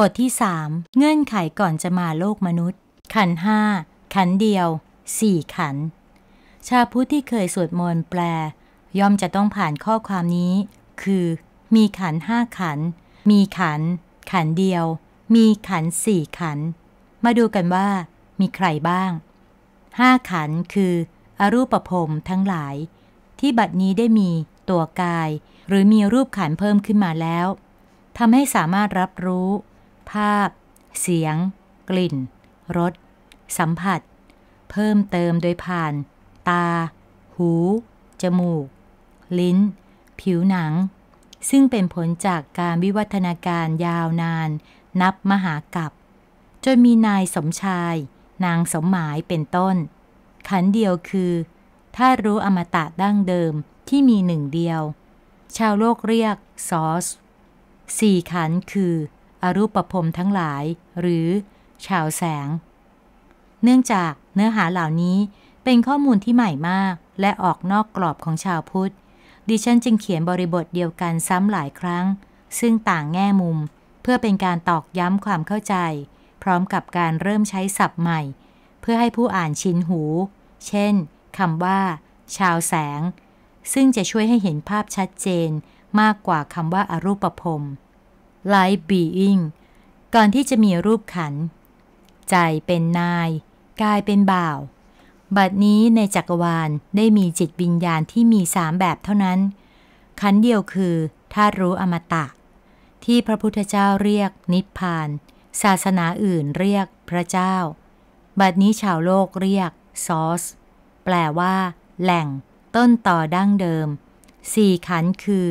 บทที่สามเงื่อนไขก่อนจะมาโลกมนุษย์ ขันห้า ขันเดียว สี่ขัน ชาพุทธที่เคยสวดมนต์แปล ย่อมจะต้องผ่านข้อความนี้ คือ มีขันห้าขัน มีขัน ขันเดียว มีขันสี่ขัน มาดูกันว่า มีใครบ้างห้าขัน คือ อรูปภพทั้งหลาย ที่บัดนี้ได้มีตัวกาย หรือมีรูปขันเพิ่มขึ้นมาแล้ว ทำให้สามารถรับรู้ภาพ เสียง กลิ่น รส สัมผัส เพิ่มเติมโดยผ่าน ตา หู จมูก ลิ้น ผิวหนัง ซึ่งเป็นผลจากการวิวัฒนาการยาวนาน นับมหากับจนมีนายสมชาย นางสมหมายเป็นต้น ขันเดียวคือ ถ้ารู้อมตะดั้งเดิมที่มีหนึ่งเดียว ชาวโลกเรียกซอสสี่ขันคืออรูปภพทั้งหลาย หรือ ชาวแสง เนื่องจากเนื้อหาเหล่านี้เป็นข้อมูลที่ใหม่มาก และออกนอกกรอบของชาวพุทธ ดิฉันจึงเขียนบริบทเดียวกันซ้ำหลายครั้ง ซึ่งต่างแง่มุม เพื่อเป็นการตอกย้ำความเข้าใจ พร้อมกับการเริ่มใช้ศัพท์ใหม่ เพื่อให้ผู้อ่านชินหู เช่นคำว่า ชาวแสง ซึ่งจะช่วยให้เห็นภาพชัดเจน มากกว่าคำว่าอารูปภพ life being ก่อนที่จะมีรูปขัน ใจเป็นนายกายเป็นบ่าว บัดนี้ในจักรวาลได้มีจิตวิญญาณที่มีสามแบบเท่านั้น ขันเดียวคือธาตุรู้อมตะ ที่พระพุทธเจ้าเรียกนิพพาน ศาสนาอื่นเรียก พระเจ้า บัดนี้ชาวโลกเรียก ซอสแปลว่า แหล่ง ต้นต่อดั้งเดิม สี่ขันคือ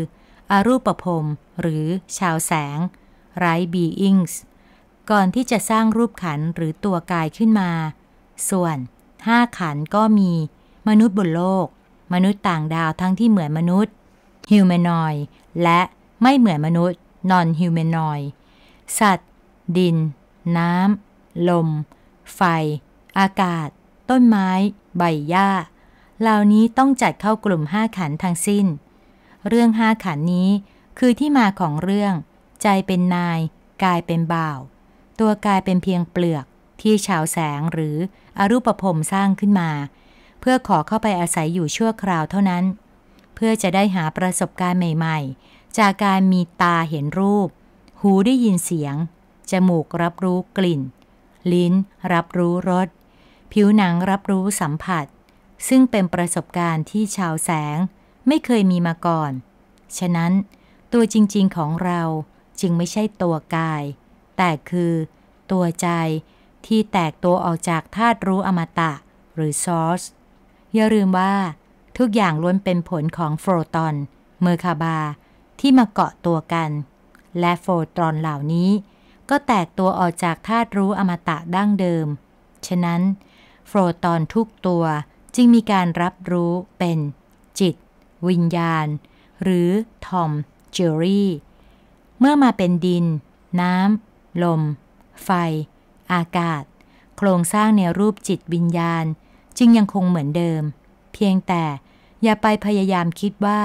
อรูปภพหรือชาวแสงไรบีอิงส์ก่อนที่จะสร้างรูปขันหรือตัวกายขึ้นมา ส่วนห้าขันก็มี มนุษย์บนโลก มนุษย์ต่างดาวทั้งที่เหมือนมนุษย์ฮิวแมนอยและไม่เหมือนมนุษย์นอนฮิวแมนอยสัตว์ ดิน น้ำ ลม ไฟ อากาศ ต้นไม้ ใบหญ้า เหล่านี้ต้องจัดเข้ากลุ่มห้าขันทั้งสิ้น เรื่องห้าขันนี้คือที่มาของเรื่อง ใจเป็นนายกายเป็นบ่าว ตัวกายเป็นเพียงเปลือกที่ชาวแสงหรืออรูปภพสร้างขึ้นมา เพื่อขอเข้าไปอาศัยอยู่ชั่วคราวเท่านั้น เพื่อจะได้หาประสบการณ์ใหม่ ๆ จากการมีตาเห็นรูป หูได้ยินเสียง จมูกรับรู้กลิ่น ลิ้นรับรู้รสผิวหนังรับรู้สัมผัส ซึ่งเป็นประสบการณ์ที่ชาวแสงไม่เคยมีมาก่อนฉะนั้นตัวจริงๆของเราจึงไม่ใช่ตัวกาย แต่คือตัวใจที่แตกตัวออกจากธาตุรู้อมตะหรือซอสอย่าลืมว่าทุกอย่างล้วนเป็นผลของโฟตอนเมอร์คาบา ที่มาเกาะตัวกัน และโฟตอนเหล่านี้ ก็แตกตัวออกจากธาตุรู้อมตะดั้งเดิมฉะนั้นโฟตอนทุกตัวจึงมีการรับรู้เป็นจิต วิญญาณ หรือทอมจิวรี่ เมื่อมาเป็นดินน้ำ ลม ไฟ อากาศ โครงสร้างในรูปจิตวิญญาณ จึงยังคงเหมือนเดิม เพียงแต่อย่าไปพยายามคิดว่า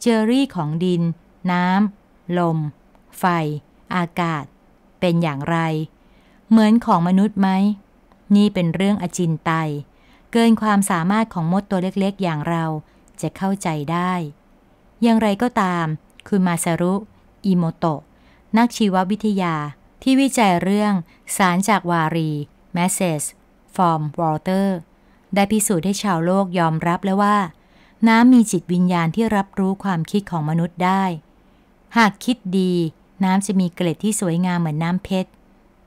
เจอรี่ของดิน น้ำ ลม ไฟ อากาศ เป็นอย่างไร เหมือนของมนุษย์ไหม นี่เป็นเรื่องอจินไตเกินความสามารถของมดตัวเล็กๆอย่างเราจะเข้าใจได้ อย่างไรก็ตามคือมาซารุ อิโมโตะ นักชีววิทยา ที่วิจัยเรื่อง สารจากวารีแมสเซสฟอร์มวอเตอร์ได้พิสูจน์ให้ชาวโลกยอมรับแล้วว่า น้ำมีจิตวิญญาณที่รับรู้ความคิดของมนุษย์ได้ หากคิดดี น้ำจะมีเกล็ดที่สวยงามเหมือนน้ำเพชร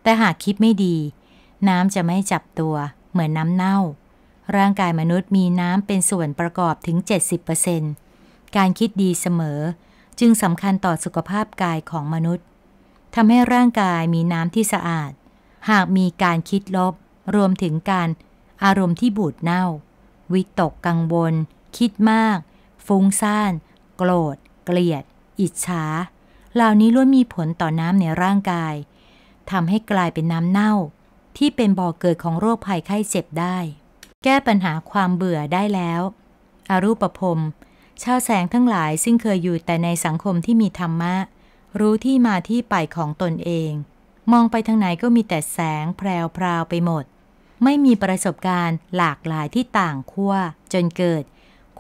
แต่หากคิดไม่ดี น้ำจะไม่จับตัวเหมือนน้ำเน่า ร่างกายมนุษย์มีน้ำเป็นส่วนประกอบถึง70%การคิดดีเสมอจึงสำคัญต่อสุขภาพกายของมนุษย์ ทำให้ร่างกายมีน้ำที่สะอาด หากมีการคิดลบ รวมถึงการอารมณ์ที่บูดเน่า วิตกกังวล คิดมาก ฟุ้งซ่าน โกรธ เกลียด อิจฉา เหล่านี้ล้วนมีผลต่อน้ำในร่างกาย ทำให้กลายเป็นน้ำเน่า ที่เป็นบ่อเกิดของโรคภัยไข้เจ็บได้ แก้ปัญหาความเบื่อได้แล้วอรูปภพชาวแสงทั้งหลายซึ่งเคยอยู่แต่ในสังคมที่มีธรรมะ รู้ที่มาที่ไปของตนเอง มองไปทางไหนก็มีแต่แสงแพรวพราวไปหมด ไม่มีประสบการณ์หลากหลายที่ต่างขั้วจนเกิด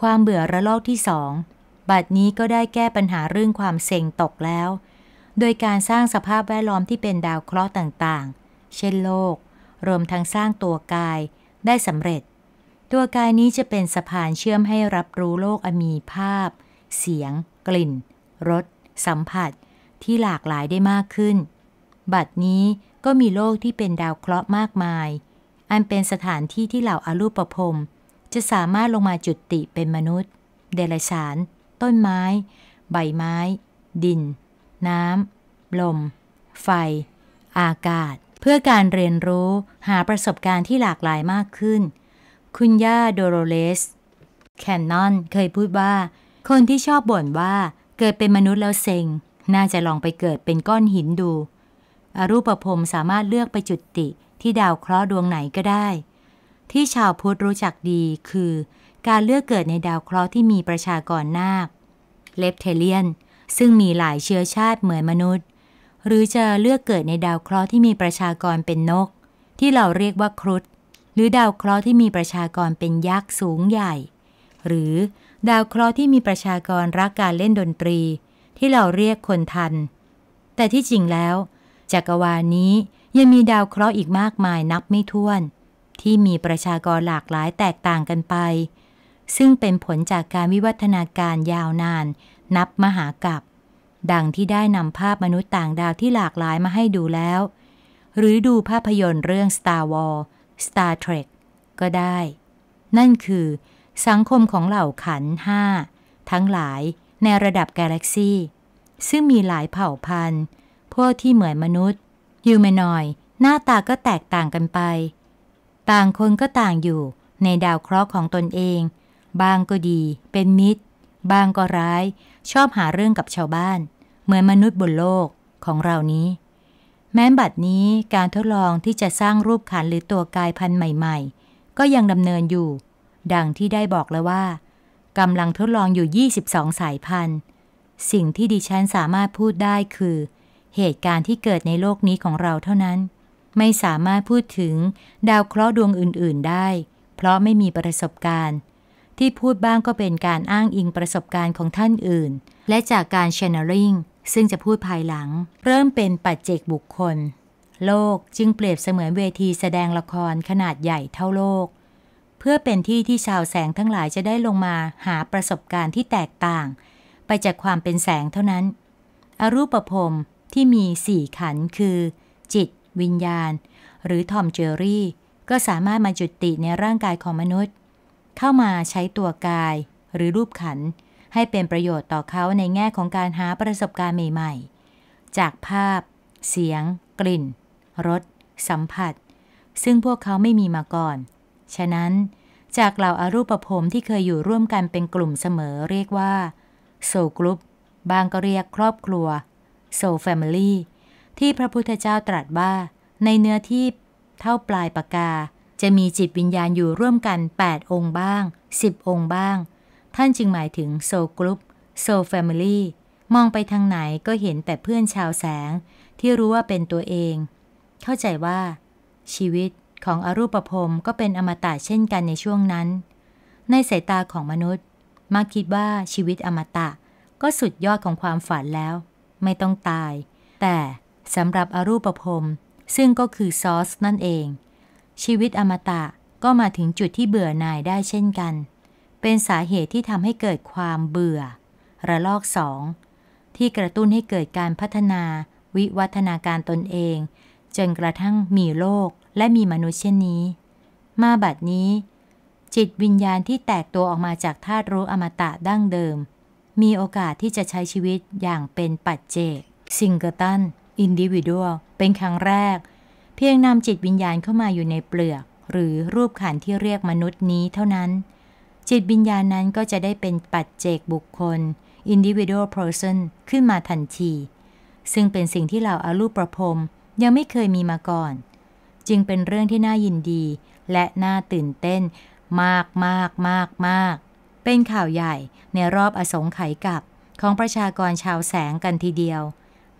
ความเบื่อระลอกที่สอง บัดนี้ก็ได้แก้ปัญหาเรื่องความ เซ็งตกแล้ว โดยการสร้างสภาพแวดล้อมที่เป็นดาวเคราะห์ต่างๆ เช่นโลก รวมทั้งสร้างตัวกาย ได้สำเร็จตัวกายนี้จะเป็นสะพานเชื่อมให้รับรู้โลกอมีภาพ เสียง กลิ่น รส สัมผัส ที่หลากหลายได้มากขึ้น บัดนี้ก็มีโลกที่เป็นดาวเคราะห์มากมาย อันเป็นสถานที่ที่เหล่าอารูปภมจะสามารถลงมาจุติเป็นมนุษย์ เดรัจฉานต้นไม้ ใบไม้ ดิน น้ำ ลม ไฟ อากาศ เพื่อการเรียนรู้หาประสบการณ์ที่หลากหลายมากขึ้นคุณย่าโดโรเลสแคนนอนเคยพูดว่า คนที่ชอบบ่นว่าเกิดเป็นมนุษย์แล้วเซ็ง น่าจะลองไปเกิดเป็นก้อนหินดูอรูปภพสามารถเลือกไปจุดติที่ดาวเคราะห์ดวงไหนก็ได้ ที่ชาวพุทธรู้จักดีคือ การเลือกเกิดในดาวเคราะห์ที่มีประชากรนาคเลปเทเลียนซึ่งมีหลายเชื้อชาติเหมือนมนุษย์ หรือจะเลือกเกิดในดาวเคราะห์ที่มีประชากรเป็นนก ที่เราเรียกว่าครุฑหรือดาวเคราะห์ที่มีประชากรเป็นยักษ์สูงใหญ่ หรือดาวเคราะห์ที่มีประชากรรักการเล่นดนตรี ที่เราเรียกคนทัน แต่ที่จริงแล้ว จักรวาลนี้ยังมีดาวเคราะห์อีกมากมายนับไม่ถ้วน ที่มีประชากรหลากหลายแตกต่างกันไป ซึ่งเป็นผลจากการวิวัฒนาการยาวนานนับมหากับดังที่ได้นำภาพมนุษย์ต่างดาวที่หลากหลายมาให้ดูแล้ว หรือดูภาพยนตร์เรื่อง Star Wars Star Trek ก็ได้ นั่นคือสังคมของเหล่าขันห้าทั้งหลายในระดับกาแล็กซีซึ่งมีหลายเผ่าพันธุ์ พวกที่เหมือนมนุษย์ยูเมนอย หน้าตาก็แตกต่างกันไป ต่างคนก็ต่างอยู่ในดาวเคราะห์ของตนเองบางก็ดีเป็นมิตรบางก็ร้าย ชอบหาเรื่องกับชาวบ้าน เหมือนมนุษย์บนโลกของเรานี้แม้บัดนี้การทดลองที่จะสร้างรูปขันหรือตัวกายพันธุ์ใหม่ๆ ก็ยังดำเนินอยู่ ดังที่ได้บอกแล้วว่ากำลังทดลองอยู่ 22 สายพันธุ์ สิ่งที่ดิฉันสามารถพูดได้คือ เหตุการณ์ที่เกิดในโลกนี้ของเราเท่านั้น ไม่สามารถพูดถึงดาวเคราะห์ดวงอื่นๆได้ เพราะไม่มีประสบการณ์ ที่พูดบ้างก็เป็นการอ้างอิงประสบการณ์ของท่านอื่น และจากการเชนเน e l ิ่งซึ่งจะพูดภายหลัง เริ่มเป็นปัจเจกบุคคล โลกจึงเปรียบเสมือนเวทีแสดงละครขนาดใหญ่เท่าโลก เพื่อเป็นที่ที่ชาวแสงทั้งหลายจะได้ลงมาหาประสบการณ์ที่แตกต่าง ไปจากความเป็นแสงเท่านั้น อรูปภพที่มีสี่ขันคือ จิต วิญญาณ หรือทอมเจอรี่ ก็สามารถมาจุติในร่างกายของมนุษย์ เข้ามาใช้ตัวกายหรือรูปขันให้เป็นประโยชน์ต่อเขาในแง่ของการหาประสบการณ์ใหม่ ๆ จากภาพ เสียง กลิ่น รส สัมผัส ซึ่งพวกเขาไม่มีมาก่อน ฉะนั้น จากเหล่าอารูปภพที่เคยอยู่ร่วมกันเป็นกลุ่มเสมอเรียกว่าโซกรุ๊ปบางก็เรียกครอบครัวโซแฟมิลี่ ที่พระพุทธเจ้าตรัสว่าในเนื้อที่เท่าปลายปากกา จะมีจิตวิญญาณอยู่ร่วมกัน 8 องค์บ้าง 10 องค์บ้างท่านจึงหมายถึงโซกรุ๊ปโซแฟมิลี่มองไปทางไหนก็เห็นแต่เพื่อนชาวแสง ที่รู้ว่าเป็นตัวเอง เข้าใจว่า ชีวิตของอรูปภพก็เป็นอมตะเช่นกันในช่วงนั้น ในสายตาของมนุษย์มักคิดว่าชีวิตอมตะก็สุดยอดของความฝันแล้ว ไม่ต้องตาย แต่สำหรับอรูปภพซึ่งก็คือซอสนั่นเอง ชีวิตอมตะก็มาถึงจุดที่เบื่อหน่ายได้เช่นกันเป็นสาเหตุที่ทำให้เกิดความเบื่อ ระลอกสอง ที่กระตุ้นให้เกิดการพัฒนา วิวัฒนาการตนเองจนกระทั่งมีโลกและมีมนุษย์เช่นนี้ มาบัดนี้ จิตวิญญาณที่แตกตัวออกมาจากธาตุรู้อมตะดั้งเดิม มีโอกาสที่จะใช้ชีวิตอย่างเป็นปัจเจกซิงเกิลตันอินดิวิดวลเป็นครั้งแรก เพียงนำจิตวิญญาณเข้ามาอยู่ในเปลือก หรือรูปขันที่เรียกมนุษย์นี้เท่านั้นจิตวิญญาณนั้นก็จะได้เป็นปัจเจกบุคคล individual person ขึ้นมาทันที ซึ่งเป็นสิ่งที่เราอารูปประพรมยังไม่เคยมีมาก่อน จึงเป็นเรื่องที่น่ายินดี และน่าตื่นเต้น มากมากมากมาก เป็นข่าวใหญ่ในรอบอสงไขยกับของประชากรชาวแสงกันทีเดียว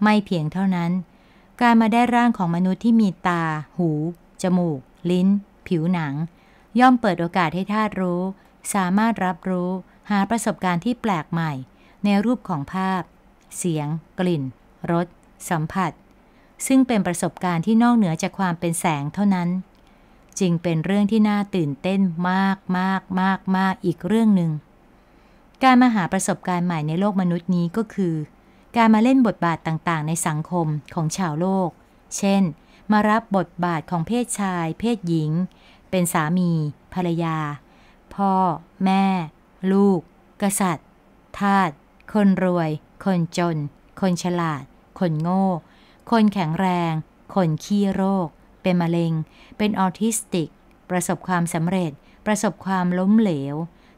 ไม่เพียงเท่านั้น การมาได้ร่างของมนุษย์ที่มีตา หู จมูก ลิ้น ผิวหนัง ย่อมเปิดโอกาสให้ธาตุรู้สามารถรับรู้หาประสบการณ์ที่แปลกใหม่ ในรูปของภาพเสียง กลิ่นรสสัมผัส ซึ่งเป็นประสบการณ์ที่นอกเหนือจากความเป็นแสงเท่านั้นจึงเป็นเรื่องที่น่าตื่นเต้นมากมากมากมากอีกเรื่องหนึ่ง การมาหาประสบการณ์ใหม่ในโลกมนุษย์นี้ก็คือ การมาเล่นบทบาทต่างๆในสังคมของชาวโลก เช่นมารับบทบาทของเพศชาย เพศหญิง เป็นสามี ภรรยาพ่อ แม่ ลูก กษัตริย์ ทาสคนรวย คนจน คนฉลาด คนโง่ คนแข็งแรง คนขี้โรค เป็นมะเร็ง เป็นออทิสติก ประสบความสำเร็จ ประสบความล้มเหลว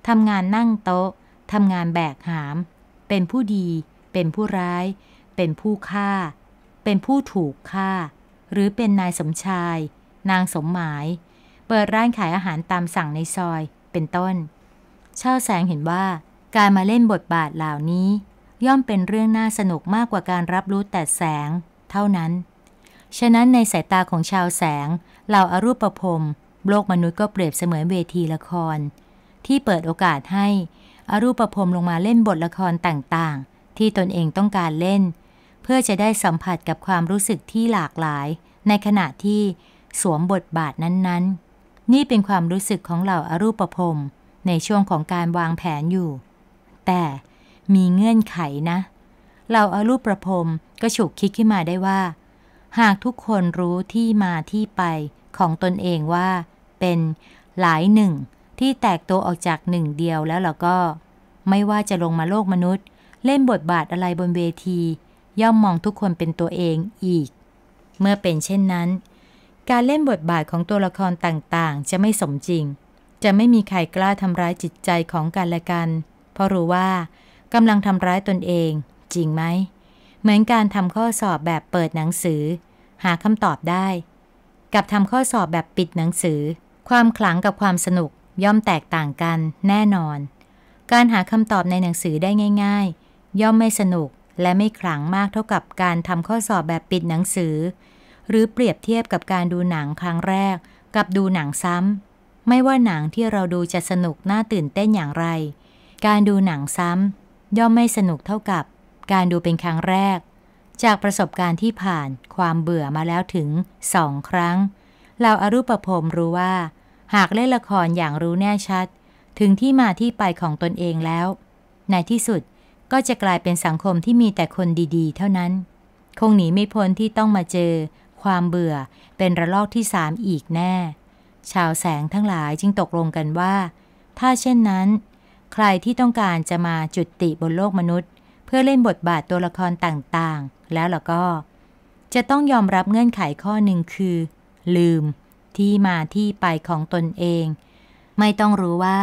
ทำงานนั่งโต๊ะทำงานแบกหาม เป็นผู้ดี เป็นผู้ร้าย เป็นผู้ฆ่า เป็นผู้ถูกฆ่า หรือเป็นนายสมชาย นางสมหมาย เปิดร้านขายอาหารตามสั่งในซอยเป็นต้นเช่าแสงเห็นว่าการมาเล่นบทบาทเหล่านี้ ย่อมเป็นเรื่องน่าสนุกมากกว่าการรับรู้แต่แสงเท่านั้น ฉะนั้นในสายตาของชาวแสงเหล่าอารูปประพรมโลกมนุษย์ก็เปรียบเสมือนเวทีละคร ที่เปิดโอกาสให้อารูปประพรมลงมาเล่นบทละครต่างๆ ที่ตนเองต้องการเล่น เพื่อจะได้สัมผัสกับความรู้สึกที่หลากหลาย ในขณะที่สวมบทบาทนั้นๆนี่เป็นความรู้สึกของเหล่าอารูปภพในช่วงของการวางแผนอยู่ แต่มีเงื่อนไขนะเหล่าอารูปภพก็ฉุกคิดขึ้นมาได้ว่า หากทุกคนรู้ที่มาที่ไปของตนเองว่า เป็น หลายหนึ่ง ที่แตกตัวออกจากหนึ่งเดียวแล้วเราก็ ไม่ว่าจะลงมาโลกมนุษย์ เล่นบทบาทอะไรบนเวทีย่อมมองทุกคนเป็นตัวเองอีก เมื่อเป็นเช่นนั้นการเล่นบทบาทของตัวละครต่างๆ จะไม่สมจริง จะไม่มีใครกล้าทำร้ายจิตใจของกันและกัน เพราะรู้ว่ากำลังทำร้ายตนเอง จริงไหม เหมือนการทำข้อสอบแบบเปิดหนังสือ หาคำตอบได้ กับทำข้อสอบแบบปิดหนังสือ ความขลังกับความสนุกย่อมแตกต่างกันแน่นอน การหาคำตอบในหนังสือได้ง่ายๆ ย่อมไม่สนุกและไม่ขลังมากเท่ากับการทำข้อสอบแบบปิดหนังสือหรือเปรียบเทียบกับการดูหนังครั้งแรก กับดูหนังซ้ำไม่ว่าหนังที่เราดูจะสนุกน่าตื่นเต้นอย่างไร การดูหนังซ้ำย่อมไม่สนุกเท่ากับ การดูเป็นครั้งแรก จากประสบการณ์ที่ผ่านความเบื่อมาแล้วถึงสองครั้ง เราอารุปภมรู้ว่า หากเล่นละครอย่างรู้แน่ชัด ถึงที่มาที่ไปของตนเองแล้ว ในที่สุดก็จะกลายเป็นสังคมที่มีแต่คนดีๆ เท่านั้น คงหนีไม่พ้นที่ต้องมาเจอความเบื่อเป็นระลอกที่สามอีกแน่ ชาวแสงทั้งหลายจึงตกลงกันว่า ถ้าเช่นนั้น ใครที่ต้องการจะมาจุติบนโลกมนุษย์ เพื่อเล่นบทบาทตัวละครต่างๆ แล้วล่ะก็ จะต้องยอมรับเงื่อนไขข้อหนึ่งคือ ลืมที่มาที่ไปของตนเอง ไม่ต้องรู้ว่า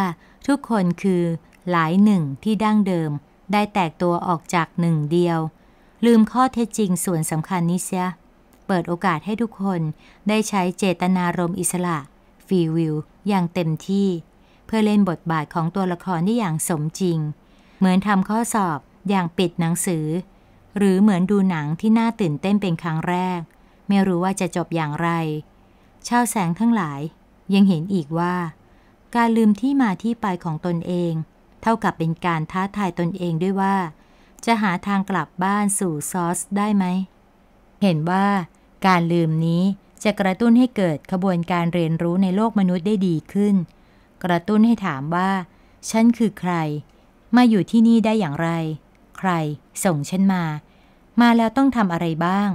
ทุกคนคือหลายหนึ่งที่ดั้งเดิม ได้แตกตัวออกจากหนึ่งเดียว ลืมข้อเท็จจริงส่วนสำคัญนี้เสียเปิดโอกาสให้ทุกคนได้ใช้เจตนารมอิสระฟีวิลอย่างเต็มที่ เพื่อเล่นบทบาทของตัวละครได้อย่างสมจริง เหมือนทำข้อสอบอย่างปิดหนังสือ หรือเหมือนดูหนังที่น่าตื่นเต้นเป็นครั้งแรก ไม่รู้ว่าจะจบอย่างไรชาวแสงทั้งหลาย ยังเห็นอีกว่า การลืมที่มาที่ไปของตนเอง เท่ากับเป็นการท้าทายตนเองด้วยว่า จะหาทางกลับบ้านสู่ซอสได้ไหมเห็นว่าการลืมนี้จะกระตุ้นให้เกิดขบวนการเรียนรู้ในโลกมนุษย์ได้ดีขึ้น กระตุ้นให้ถามว่า ฉันคือใคร มาอยู่ที่นี่ได้อย่างไร ใครส่งฉันมา มาแล้วต้องทำอะไรบ้าง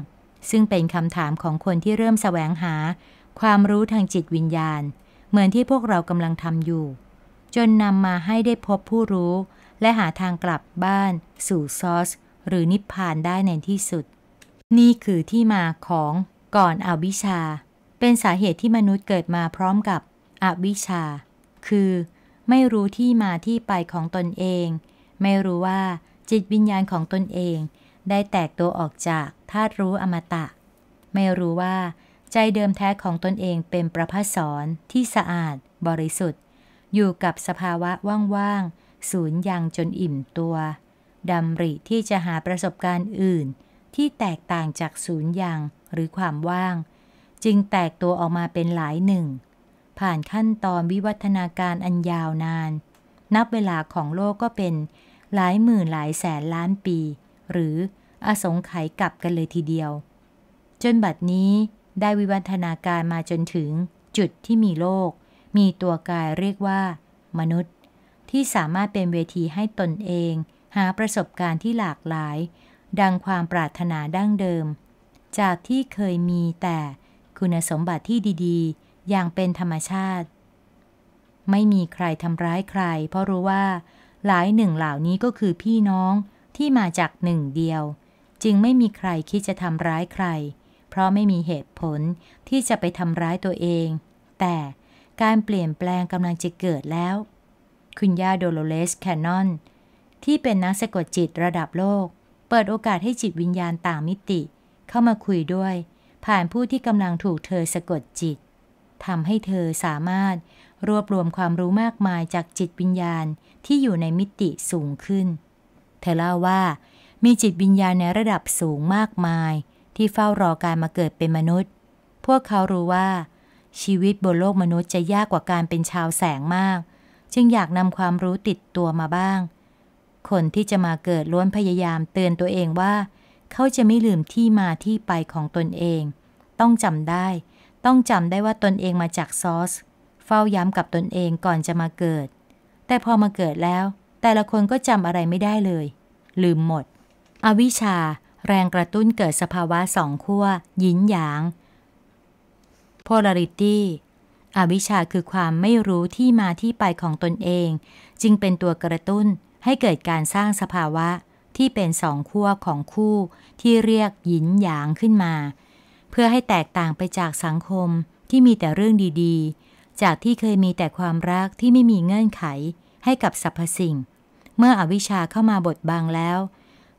ซึ่งเป็นคำถามของคนที่เริ่มสแสวงหาความรู้ทางจิตวิญญาณ เหมือนที่พวกเรากำลังทำอยู่ จนนำมาให้ได้พบผู้รู้และหาทางกลับบ้าน สู่ซอส หรือนิพพานได้ในที่สุดนี่คือที่มาของก่อนอวิชชา เป็นสาเหตุที่มนุษย์เกิดมาพร้อมกับอวิชชา คือ ไม่รู้ที่มาที่ไปของตนเอง ไม่รู้ว่า จิตวิญญาณของตนเอง ได้แตกตัวออกจาก ธาตุรู้อมตะ ไม่รู้ว่า ใจเดิมแท้ ของตนเองเป็นประภัสอนที่สะอาด บริสุทธิ์ อยู่กับสภาวะว่างๆศูนย์ยังจนอิ่มตัวดำริที่จะหาประสบการณ์อื่นที่แตกต่างจากศูนย์อย่างหรือความว่าง จึงแตกตัวออกมาเป็นหลายหนึ่ง ผ่านขั้นตอนวิวัฒนาการอันยาวนาน นับเวลาของโลกก็เป็น หลายหมื่นหลายแสนล้านปี หรือ อสงไขยกลับกันเลยทีเดียว จนบัดนี้ได้วิวัฒนาการมาจนถึงจุดที่มีโลก มีตัวกายเรียกว่า มนุษย์ ที่สามารถเป็นเวทีให้ตนเอง หาประสบการณ์ที่หลากหลายดังความปรารถนาดั้งเดิม จากที่เคยมีแต่คุณสมบัติที่ดี ๆ อย่างเป็นธรรมชาติ ไม่มีใครทำร้ายใคร เพราะรู้ว่า หลายหนึ่งเหล่านี้ก็คือพี่น้องที่มาจากหนึ่งเดียว จึงไม่มีใครคิดจะทำร้ายใคร เพราะไม่มีเหตุผลที่จะไปทำร้ายตัวเอง แต่การเปลี่ยนแปลงกำลังจะเกิดแล้ว คุณย่าโดโลเลสแคนนอน ที่เป็นนักสะกดจิตระดับโลกเปิดโอกาสให้จิตวิญญาณต่างมิติเข้ามาคุยด้วย ผ่านผู้ที่กำลังถูกเธอสะกดจิตทำให้เธอสามารถรวบรวมความรู้มากมายจากจิตวิญญาณที่อยู่ในมิติสูงขึ้น เธอเล่าว่า มีจิตวิญญาณในระดับสูงมากมาย ที่เฝ้ารอการมาเกิดเป็นมนุษย์ พวกเขารู้ว่า ชีวิตบนโลกมนุษย์จะยากกว่าการเป็นชาวแสงมาก จึงอยากนำความรู้ติดตัวมาบ้างคนที่จะมาเกิดล้วนพยายามเตือนตัวเองว่า เขาจะไม่ลืมที่มาที่ไปของตนเอง ต้องจำได้ ต้องจำได้ว่าตนเองมาจากซอสเฝ้าย้ำกับตนเองก่อนจะมาเกิด แต่พอมาเกิดแล้ว แต่ละคนก็จำอะไรไม่ได้เลย ลืมหมด อวิชชา แรงกระตุ้นเกิดสภาวะสองขั้วยินหยาง polarity อวิชชาคือความไม่รู้ที่มาที่ไปของตนเอง จึงเป็นตัวกระตุ้นให้เกิดการสร้างสภาวะที่เป็นสองขั้วของคู่ที่เรียกหยินหยางขึ้นมา เพื่อให้แตกต่างไปจากสังคมที่มีแต่เรื่องดี ๆ จากที่เคยมีแต่ความรักที่ไม่มีเงื่อนไข ให้กับสรรพสิ่ง เมื่ออวิชชาเข้ามาบทบังแล้ว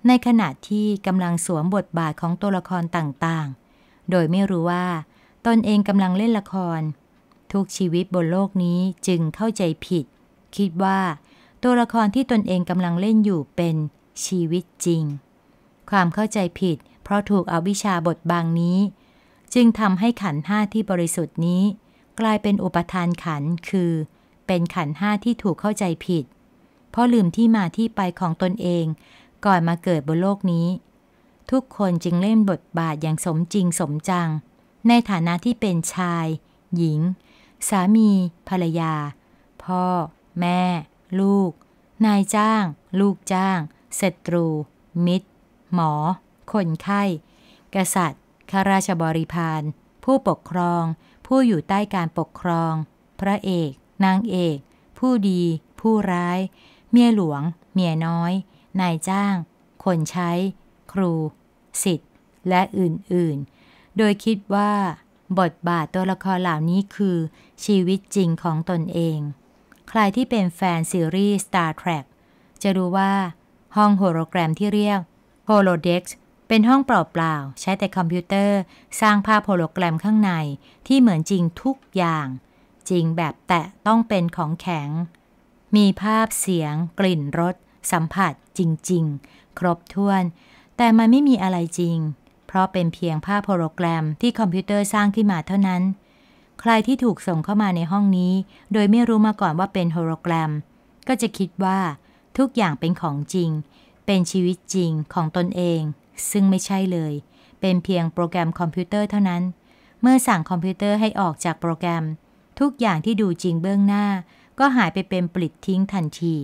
ในขณะที่กำลังสวมบทบาทของตัวละครต่างๆ โดยไม่รู้ว่า ตนเองกำลังเล่นละคร ทุกชีวิตบนโลกนี้จึงเข้าใจผิด คิดว่าตัวละครที่ตนเองกำลังเล่นอยู่เป็นชีวิตจริง ความเข้าใจผิดเพราะถูกเอาวิชชาบทบางนี้ จึงทำให้ขันห้าที่บริสุทธิ์นี้ กลายเป็นอุปทานขันคือ เป็นขันห้าที่ถูกเข้าใจผิด เพราะลืมที่มาที่ไปของตนเองก่อนมาเกิดบนโลกนี้ ทุกคนจึงเล่นบทบาทอย่างสมจริงสมจัง ในฐานะที่เป็นชาย หญิง สามี ภรรยา พ่อ แม่ลูก นายจ้าง ลูกจ้าง ศัตรู มิตร หมอ คนไข้ กษัตริย์ข้าราชบริพารผู้ปกครอง ผู้อยู่ใต้การปกครอง พระเอก นางเอก ผู้ดี ผู้ร้าย เมียหลวง เมียน้อย นายจ้าง คนใช้ ครู สิทธิ์ และอื่น ๆ โดยคิดว่า บทบาทตัวละครเหล่านี้คือ ชีวิตจริงของตนเองใครที่เป็นแฟนซีรีส์ Star Trek จะรู้ว่า ห้องโฮโลแกรมที่เรียก Holodex เป็นห้องเปล่าๆใช้แต่คอมพิวเตอร์สร้างภาพโฮโลแกรมข้างในที่เหมือนจริงทุกอย่าง จริงแบบแตะต้องเป็นของแข็ง มีภาพเสียง กลิ่นรสสัมผัสจริงๆ ครบถ้วน แต่มันไม่มีอะไรจริง เพราะเป็นเพียงภาพโฮโลแกรมที่คอมพิวเตอร์สร้างขึ้นมาเท่านั้นใครที่ถูกส่งเข้ามาในห้องนี้โดยไม่รู้มาก่อนว่าเป็นโฮโลแกรม ก็จะคิดว่า ทุกอย่างเป็นของจริง เป็นชีวิตจริงของตนเอง ซึ่งไม่ใช่เลย เป็นเพียงโปรแกรมคอมพิวเตอร์เท่านั้น เมื่อสั่งคอมพิวเตอร์ให้ออกจากโปรแกรม ทุกอย่างที่ดูจริงเบื้องหน้า ก็หายไปเป็นปลิดทิ้งทันที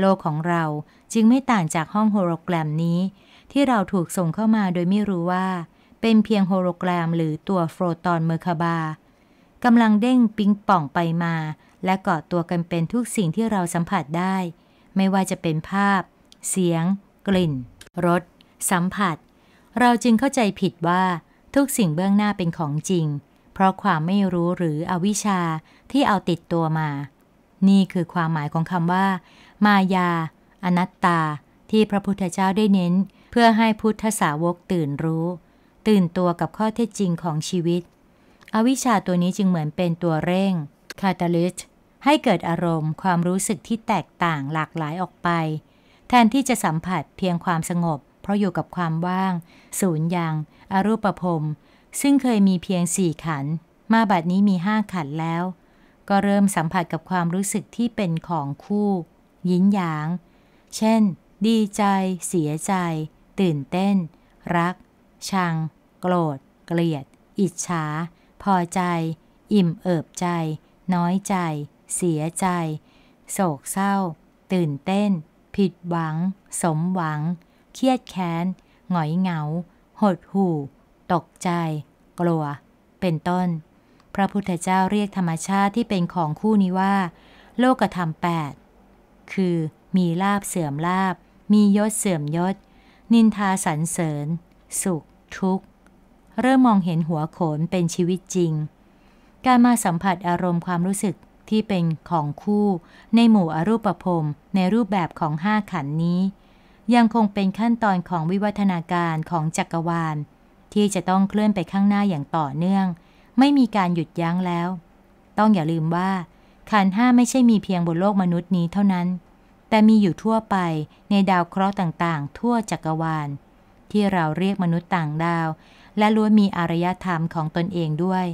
โลกของเราจึงไม่ต่างจากห้องโฮโลแกรมนี้ ที่เราถูกส่งเข้ามา โดยไม่รู้ว่า เป็นเพียงโฮโลแกรม หรือตัวโฟตอนเมอร์คาบาร์กำลังเด้งปิงป่องไปมา และเกาะตัวกันเป็นทุกสิ่งที่เราสัมผัสได้ ไม่ว่าจะเป็นภาพ เสียง กลิ่นรสสัมผัส เราจึงเข้าใจผิดว่าทุกสิ่งเบื้องหน้าเป็นของจริง เพราะความไม่รู้หรืออวิชชาที่เอาติดตัวมา นี่คือความหมายของคำว่า มายา อนัตตา ที่พระพุทธเจ้าได้เน้น เพื่อให้พุทธสาวกตื่นรู้ ตื่นตัวกับข้อเท็จจริงของชีวิตอวิชชาตัวนี้จึงเหมือนเป็นตัวเร่ง คาตาลิสให้เกิดอารมณ์ความรู้สึกที่แตกต่างหลากหลายออกไป แทนที่จะสัมผัสเพียงความสงบ เพราะอยู่กับความว่าง ศูนย์ยังอรูปภพซึ่งเคยมีเพียงสี่ขัน มาบัดนี้มีห้าขันแล้ว ก็เริ่มสัมผัสกับความรู้สึกที่เป็นของคู่ ยินหยาง เช่น ดีใจ เสียใจ ตื่นเต้น รัก ชัง โกรธ เกลียด อิจฉาพอใจ อิ่มเอิบใจ น้อยใจ เสียใจ โศกเศร้า ตื่นเต้น ผิดหวัง สมหวัง เครียดแค้นหงอยเหงา หดหู่ ตกใจ กลัว เป็นต้น พระพุทธเจ้าเรียกธรรมชาติที่เป็นของคู่นี้ว่า โลกธรรมแปดคือมีลาบเสื่อมลาบ มียศเสื่อมยศ นินทาสรรเสริญ สุขทุกข์เริ่มมองเห็นหัวโขนเป็นชีวิตจริง การมาสัมผัสอารมณ์ความรู้สึกที่เป็นของคู่ ในหมู่อรูปภพในรูปแบบของห้าขันนี้ ยังคงเป็นขั้นตอนของวิวัฒนาการของจักรวาล ที่จะต้องเคลื่อนไปข้างหน้าอย่างต่อเนื่อง ไม่มีการหยุดยั้งแล้ว ต้องอย่าลืมว่า ขันห้าไม่ใช่มีเพียงบนโลกมนุษย์นี้เท่านั้น แต่มีอยู่ทั่วไปในดาวเคราะห์ต่างๆ ทั่วจักรวาล ที่เราเรียกมนุษย์ต่างดาวและล้วนมีอารยธรรมของตนเองด้วย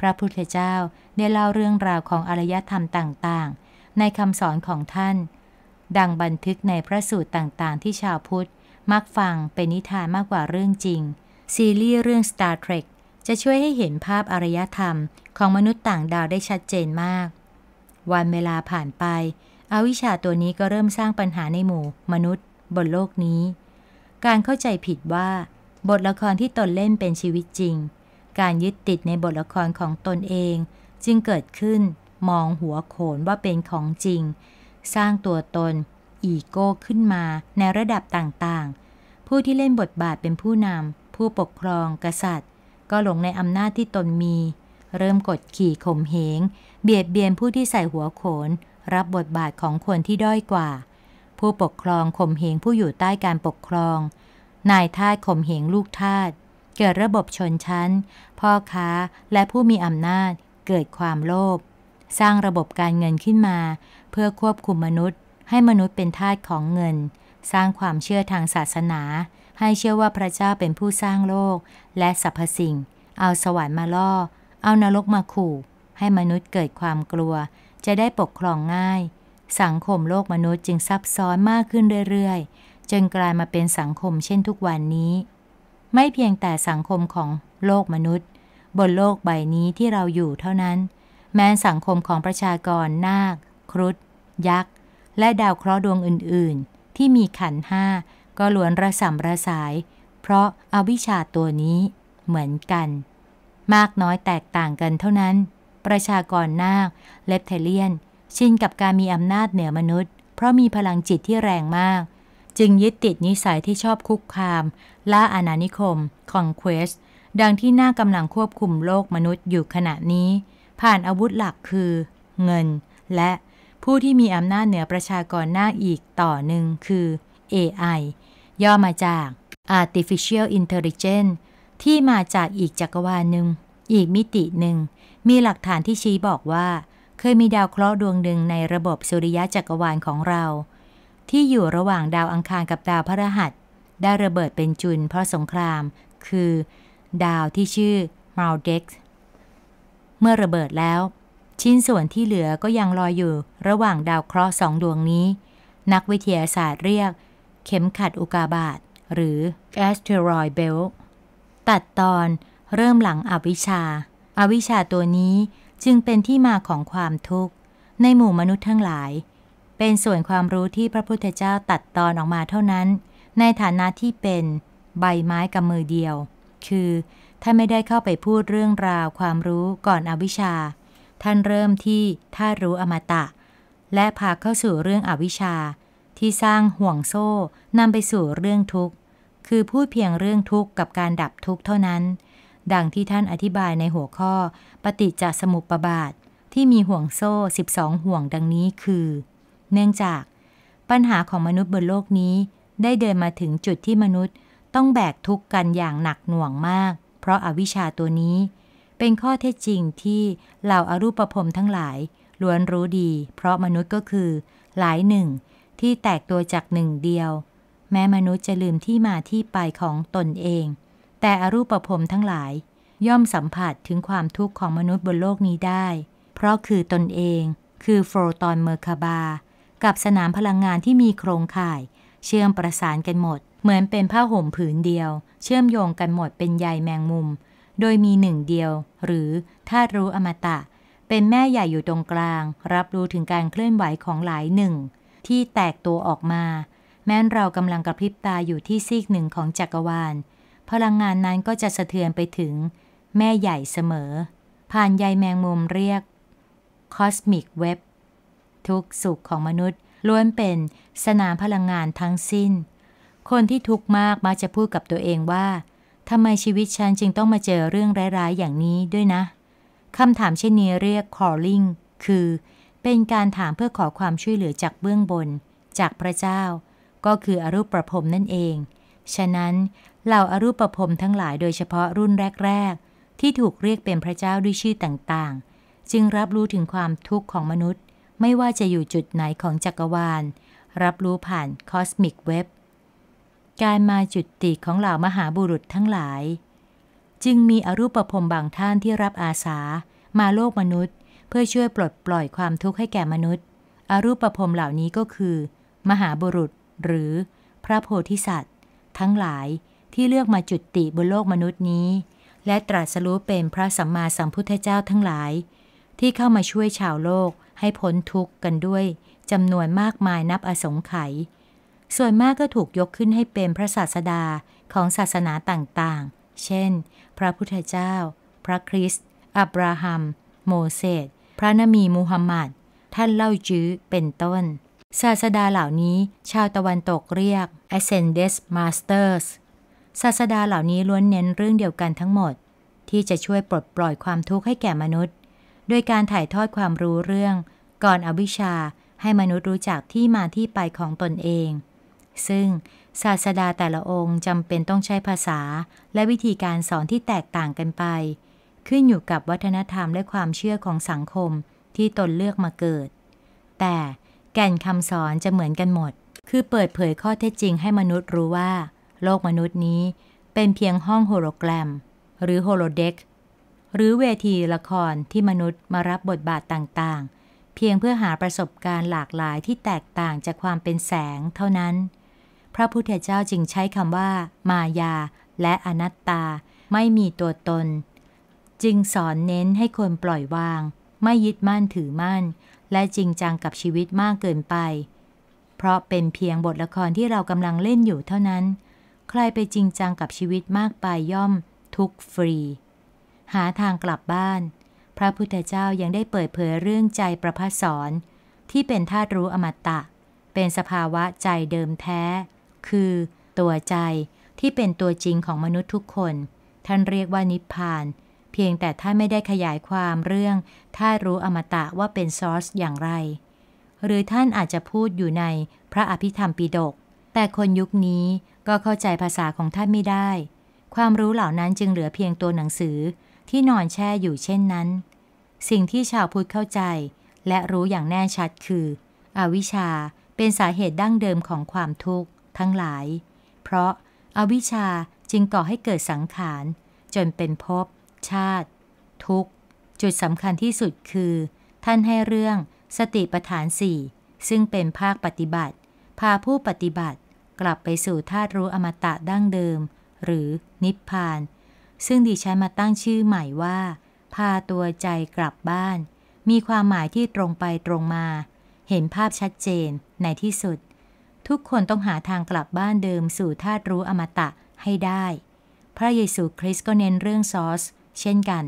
พระพุทธเจ้าได้เล่าเรื่องราวของอารยธรรมต่างๆ ในคำสอนของท่าน ดังบันทึกในพระสูตรต่างๆ ที่ชาวพุทธ มักฟังเป็นนิทานมากกว่าเรื่องจริง ซีรีส์เรื่อง Star Trek จะช่วยให้เห็นภาพอารยธรรมของมนุษย์ต่างดาวได้ชัดเจนมาก วันเวลาผ่านไปอวิชชาตัวนี้ก็เริ่มสร้างปัญหาในหมู่ มนุษย์ บนโลกนี้ การเข้าใจผิดว่าบทละครที่ตนเล่นเป็นชีวิตจริง การยึดติดในบทละครของตนเองจึงเกิดขึ้นมองหัวโขนว่าเป็นของจริง สร้างตัวตนอีโก้ขึ้นมาในระดับต่างๆ ผู้ที่เล่นบทบาทเป็นผู้นำผู้ปกครองกษัตริย์ ก็หลงในอำนาจที่ตนมี เริ่มกดขี่ข่มเหง เบียดเบียนผู้ที่ใส่หัวโขนรับบทบาทของคนที่ด้อยกว่า ผู้ปกครองข่มเหงผู้อยู่ใต้การปกครองนายทาสข่มเหงลูกทาสเกิดระบบชนชั้น พ่อค้า และผู้มีอำนาจ เกิดความโลภ สร้างระบบการเงินขึ้นมา เพื่อควบคุมมนุษย์ ให้มนุษย์เป็นทาสของเงิน สร้างความเชื่อทางศาสนา ให้เชื่อว่าพระเจ้าเป็นผู้สร้างโลก และสรรพสิ่ง เอาสวรรค์มาล่อ เอานรกมาขู่ ให้มนุษย์เกิดความกลัว จะได้ปกครองง่าย สังคมโลกมนุษย์จึงซับซ้อนมากขึ้นเรื่อยๆจนกลายมาเป็นสังคมเช่นทุกวันนี้ ไม่เพียงแต่สังคมของโลกมนุษย์ บนโลกใบนี้ที่เราอยู่เท่านั้น แม้สังคมของประชากรนาค ครุฑยักษ์และดาวเคราะห์ดวงอื่น ๆ ที่มีขันห้าก็ล้วนระสำระสาย เพราะอาวิชาตัวนี้เหมือนกัน มากน้อยแตกต่างกันเท่านั้น ประชากรนาค เลปเทเลียน ชินกับการมีอำนาจเหนือมนุษย์เพราะมีพลังจิตที่แรงมากจึงยึดติดนิสัยที่ชอบคุกคาม ล่าอาณานิคมคอนเควสดังที่หน้ากำลังควบคุมโลกมนุษย์อยู่ขณะนี้ ผ่านอาวุธหลักคือ เงิน และผู้ที่มีอำนาจเหนือประชากรหน้าอีกต่อหนึ่งคือ AI ย่อมาจาก artificial intelligence ที่มาจากอีกจักรวาลหนึ่ง อีกมิติหนึ่ง มีหลักฐานที่ชี้บอกว่า เคยมีดาวเคราะห์ดวงหนึ่งในระบบสุริยะจักรวาลของเราที่อยู่ระหว่างดาวอังคารกับดาวพระหัส ได้ระเบิดเป็นจุนเพราะสงคราม คือดาวที่ชื่อมาลเด็กเมื่อระเบิดแล้ว ชิ้นส่วนที่เหลือก็ยังลอยอยู่ระหว่างดาวเคราะห์สองดวงนี้ นักวิทยาศาสตร์เรียก เข็มขัดอุกาบาตหรือ asteroid belt ตัดตอนเริ่มหลังอวิชาอาวิชาตัวนี้จึงเป็นที่มาของความทุกข์ ในหมู่มนุษย์ทั้งหลายเป็นส่วนความรู้ที่พระพุทธเจ้าตัดตอนออกมาเท่านั้น ในฐานะที่เป็นใบไม้กับมือเดียว คือท่านไม่ได้เข้าไปพูดเรื่องราวความรู้ก่อนอวิชชา ท่านเริ่มที่ท่ารู้อมตะ และพาเข้าสู่เรื่องอวิชชา ที่สร้างห่วงโซ่นำไปสู่เรื่องทุกข์ คือพูดเพียงเรื่องทุกข์กับการดับทุกข์เท่านั้น ดังที่ท่านอธิบายในหัวข้อปฏิจจสมุปบาทที่มีห่วงโซ่12ห่วงดังนี้คือเนื่องจากปัญหาของมนุษย์บนโลกนี้ ได้เดินมาถึงจุดที่มนุษย์ต้องแบกทุกข์กันอย่างหนักหน่วงมาก เพราะอาวิชชาตัวนี้ เป็นข้อเท็จจริงที่เหล่าอารูปภพทั้งหลายล้วนรู้ดี เพราะมนุษย์ก็คือ หลายหนึ่ง ที่แตกตัวจากหนึ่งเดียว แม้มนุษย์จะลืมที่มาที่ไปของตนเอง แต่อรูปภพทั้งหลาย ย่อมสัมผัสถึงความทุกข์ของมนุษย์บนโลกนี้ได้ เพราะคือตนเองคือโฟตอนเมอร์คาบากับสนามพลังงานที่มีโครงข่าย เชื่อมประสานกันหมด เหมือนเป็นผ้าห่มผืนเดียว เชื่อมโยงกันหมดเป็นใยแมงมุม โดยมีหนึ่งเดียว หรือธาตุรู้อมตะ เป็นแม่ใหญ่อยู่ตรงกลาง รับรู้ถึงการเคลื่อนไหวของหลายหนึ่ง ที่แตกตัวออกมา แม้เรากำลังกระพริบตาอยู่ที่ซีกหนึ่งของจักรวาล พลังงานนั้นก็จะสะเทือนไปถึง แม่ใหญ่เสมอผ่านใยแมงมุมเรียก Cosmic Web ทุกข์สุขของมนุษย์ ล้วนเป็นสนามพลังงานทั้งสิ้น คนที่ทุกข์มากมักจะพูดกับตัวเองว่า ทำไมชีวิตฉันจึงต้องมาเจอเรื่องร้ายๆอย่างนี้ด้วยนะ คำถามเช่นนี้เรียก calling คือ เป็นการถามเพื่อขอความช่วยเหลือจากเบื้องบนจากพระเจ้า ก็คืออรูปประพรมนั่นเอง ฉะนั้นเหล่าอารูปประพรมทั้งหลายโดยเฉพาะรุ่นแรกๆที่ถูกเรียกเป็นพระเจ้าด้วยชื่อต่างๆ จึงรับรู้ถึงความทุกข์ของมนุษย์ไม่ว่าจะอยู่จุดไหนของจักรวาล รับรู้ผ่านคอสมิกเว็บการมาจุดติของเหล่ามหาบุรุษทั้งหลาย จึงมีอรูปภพบางท่านที่รับอาสา มาโลกมนุษย์ เพื่อช่วยปลดปล่อยความทุกข์ให้แก่มนุษย์ อรูปภพเหล่านี้ก็คือ มหาบุรุษหรือพระโพธิสัตว์ ทั้งหลายที่เลือกมาจุดติบนโลกมนุษย์นี้ และตรัสรู้เป็นพระสัมมาสัมพุทธเจ้าทั้งหลาย ที่เข้ามาช่วยชาวโลกให้พ้นทุกข์กันด้วยจำนวนมากมายนับอสงไขย ส่วนมากก็ถูกยกขึ้นให้เป็นพระศาสดาของศาสนาต่างๆ เช่น พระพุทธเจ้า พระคริสต์ อับราฮัม โมเสส พระนมีมูฮัมหมัด ท่านเล่าจื้อเป็นต้น ศาสดาเหล่านี้ชาวตะวันตกเรียก a s c e n d e s masters ศาสดาเหล่านี้ล้วนเน้นเรื่องเดียวกันทั้งหมด ที่จะช่วยปลดปล่อยความทุกข์ให้แก่มนุษย์โดยการถ่ายทอดความรู้เรื่องก่อนอวิชชาให้มนุษย์รู้จักที่มาที่ไปของตนเอง ซึ่งศาสดาแต่ละองค์จำเป็นต้องใช้ภาษา และวิธีการสอนที่แตกต่างกันไป ขึ้นอยู่กับวัฒนธรรมและความเชื่อของสังคมที่ตนเลือกมาเกิด แต่แก่นคำสอนจะเหมือนกันหมด คือเปิดเผยข้อเท็จจริงให้มนุษย์รู้ว่า โลกมนุษย์นี้เป็นเพียงห้องโฮโลแกรม หรือโฮโลเด็กหรือเวทีละครที่มนุษย์มารับบทบาทต่างๆ เพียงเพื่อหาประสบการณ์หลากหลายที่แตกต่างจากความเป็นแสงเท่านั้น พระพุทธเจ้าจึงใช้คำว่า มายาและอนัตตา ไม่มีตัวตน จึงสอนเน้นให้คนปล่อยวาง ไม่ยึดมั่นถือมั่น และจริงจังกับชีวิตมากเกินไป เพราะเป็นเพียงบทละครที่เรากำลังเล่นอยู่เท่านั้น ใครไปจริงจังกับชีวิตมากไปย่อม ทุกฟรีหาทางกลับบ้าน พระพุทธเจ้ายังได้เปิดเผยเรื่องใจประพัสอน ที่เป็นธาตุรู้อมตะ เป็นสภาวะใจเดิมแท้ คือตัวใจที่เป็นตัวจริงของมนุษย์ทุกคน ท่านเรียกว่านิพพาน เพียงแต่ท่านไม่ได้ขยายความเรื่องธาตุรู้อมตะว่าเป็นซอสอย่างไร หรือท่านอาจจะพูดอยู่ในพระอภิธรรมปิฎกแต่คนยุคนี้ก็เข้าใจภาษาของท่านไม่ได้ ความรู้เหล่านั้นจึงเหลือเพียงตัวหนังสือที่นอนแช่อยู่เช่นนั้น สิ่งที่ชาวพุทธเข้าใจและรู้อย่างแน่ชัดคือ อวิชชาเป็นสาเหตุดั้งเดิมของความทุกข์ ทั้งหลาย เพราะอาวิชชาจึงก่อให้เกิดสังขาร จนเป็นภพชาติ ทุกข์ จุดสำคัญที่สุดคือ ท่านให้เรื่องสติปัฏฐานสี่ ซึ่งเป็นภาคปฏิบัติ พาผู้ปฏิบัติ กลับไปสู่ธาตุรู้อมตะดั้งเดิม หรือนิพพานซึ่งดิฉันมาตั้งชื่อใหม่ว่า พาตัวใจกลับบ้าน มีความหมายที่ตรงไปตรงมา เห็นภาพชัดเจนในที่สุด ทุกคนต้องหาทางกลับบ้านเดิมสู่ธาตุรู้อมตะให้ได้ พระเยซูคริสต์ก็เน้นเรื่องซอส เช่นกัน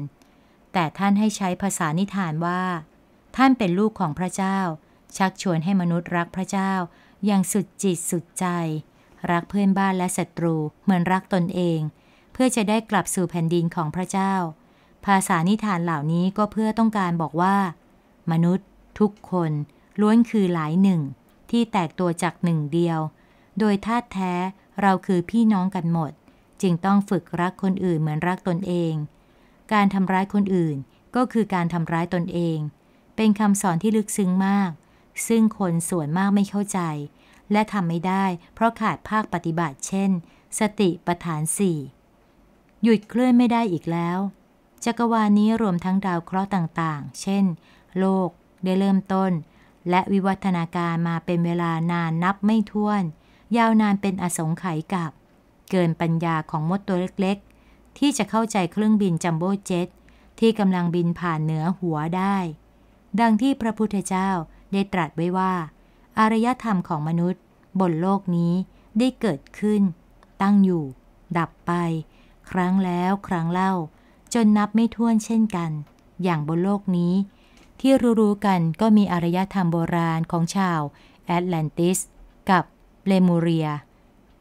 แต่ท่านให้ใช้ภาษานิทานว่า ท่านเป็นลูกของพระเจ้า ชักชวนให้มนุษย์รักพระเจ้าอย่างสุดจิตสุดใจ รักเพื่อนบ้านและศัตรูเหมือนรักตนเองพื่อจะได้กลับสู่แผ่นดินของพระเจ้า ภาษานิทานเหล่านี้ก็เพื่อต้องการบอกว่า มนุษย์ ทุกคน ล้วนคือหลายหนึ่ง ที่แตกตัวจากหนึ่งเดียว โดยธาตุแท้เราคือพี่น้องกันหมด จึงต้องฝึกรักคนอื่นเหมือนรักตนเอง การทำร้ายคนอื่นก็คือการทำร้ายตนเอง เป็นคำสอนที่ลึกซึ้งมาก ซึ่งคนส่วนมากไม่เข้าใจ และทำไม่ได้ เพราะขาดภาคปฏิบัติ เช่น สติปฐานสี่หยุดเคลื่อนไม่ได้อีกแล้ว จักรวาลนี้รวมทั้งดาวเคราะห์ต่างๆ เช่น โลก ได้เริ่มต้น และวิวัฒนาการมาเป็นเวลานานนับไม่ถ้วน ยาวนานเป็นอสงไขยกับ เกินปัญญาของมดตัวเล็กๆ ที่จะเข้าใจเครื่องบินจัมโบ้เจ็ต ที่กำลังบินผ่านเหนือหัวได้ ดังที่พระพุทธเจ้าได้ตรัสไว้ว่า อารยธรรมของมนุษย์ บนโลกนี้ได้เกิดขึ้น ตั้งอยู่ ดับไปครั้งแล้วครั้งเล่าจนนับไม่ถ้วนเช่นกัน อย่างบนโลกนี้ ที่รู้ๆกันก็มีอารยธรรมโบราณของชาวแอตแลนติส กับ เลมูเรีย